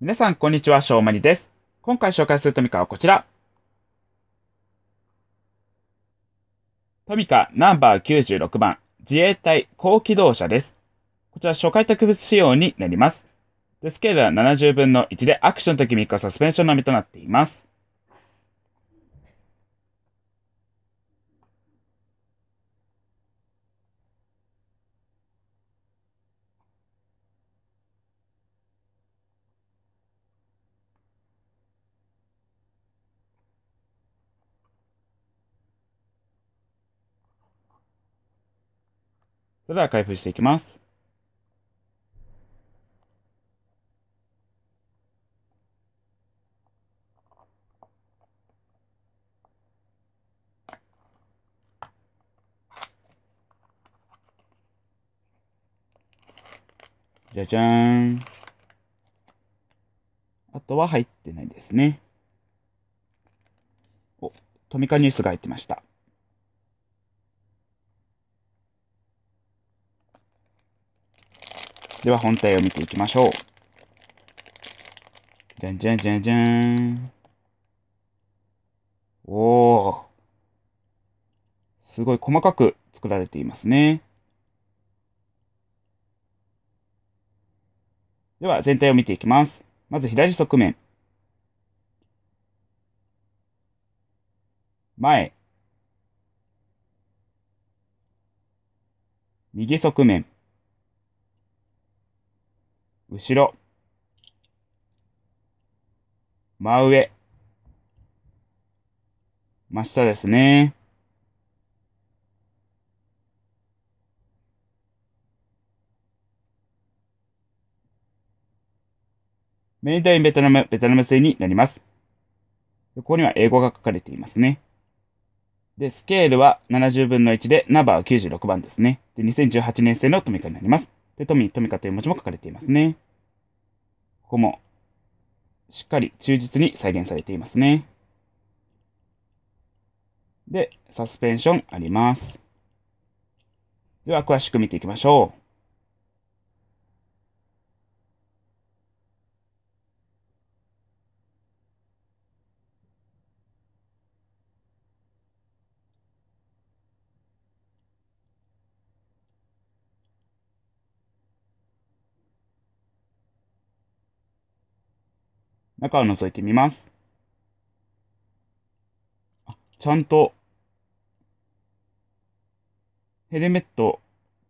皆さん、こんにちは、しょうまにです。今回紹介するトミカはこちら。トミカナンバー96番、自衛隊高機動車です。こちら、初回特別仕様になります。デスケールは70分の1で、アクションときミックはサスペンションのみとなっています。それでは開封していきます。じゃじゃーん。あとは入ってないですね。お、トミカニュースが入ってました。では本体を見ていきましょう。じゃんじゃんじゃんじゃん。おお。すごい細かく作られていますね。では全体を見ていきます。まず左側面。前。右側面。後ろ、真上、真下ですね。メインインベトナム、ベトナム製になります。ここには英語が書かれていますね。で、スケールは70分の1で、ナンバー96番ですね。で、2018年製のトミカになります。で、トミ、トミカという文字も書かれていますね。ここもしっかり忠実に再現されていますね。で、サスペンションあります。では、詳しく見ていきましょう。中を覗いてみます。ちゃんと、ヘルメット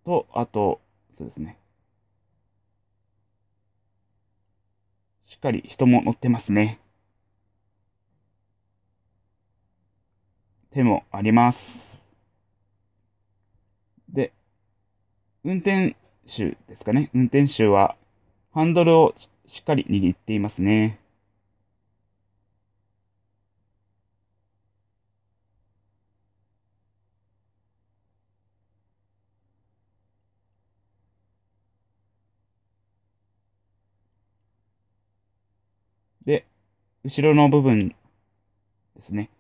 と、あと、そうですね。しっかり人も乗ってますね。手もあります。で、運転手ですかね。運転手は、ハンドルをしっかり握っていますね。後ろの部分ですね、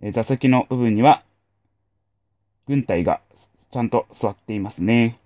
え座席の部分には軍隊がちゃんと座っていますね。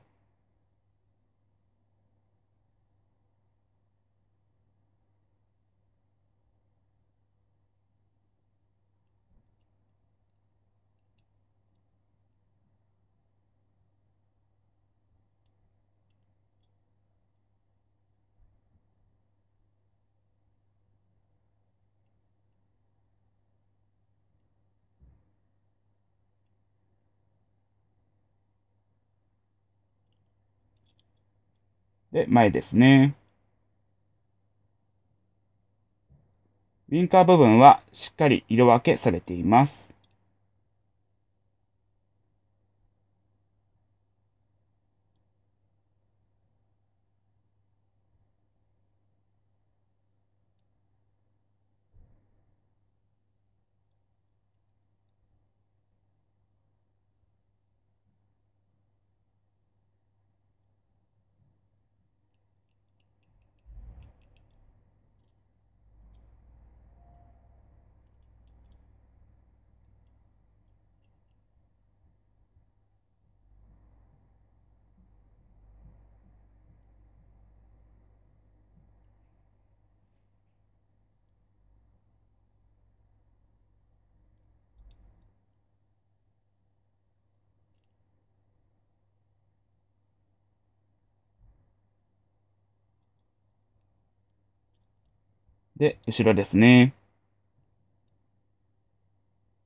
で、前ですね。ウィンカー部分はしっかり色分けされています。で、後ろですね。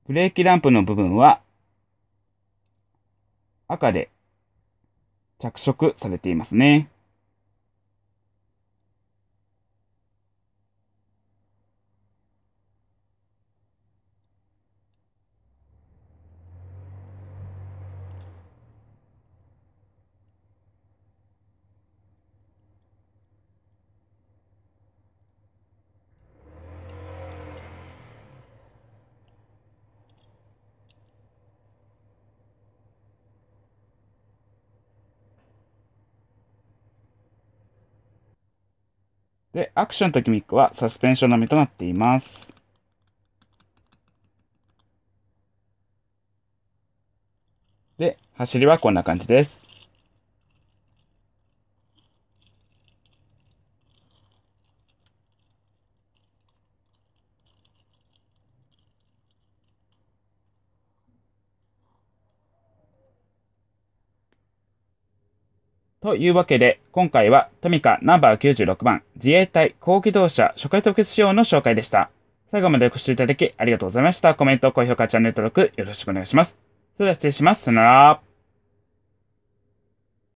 ブレーキランプの部分は赤で着色されていますね。で、アクションとギミックはサスペンションのみとなっています。で、走りはこんな感じです。というわけで、今回はトミカナンバー96番自衛隊高機動車初回特別仕様の紹介でした。最後までご視聴いただきありがとうございました。コメント、高評価、チャンネル登録よろしくお願いします。それでは失礼します。さよなら。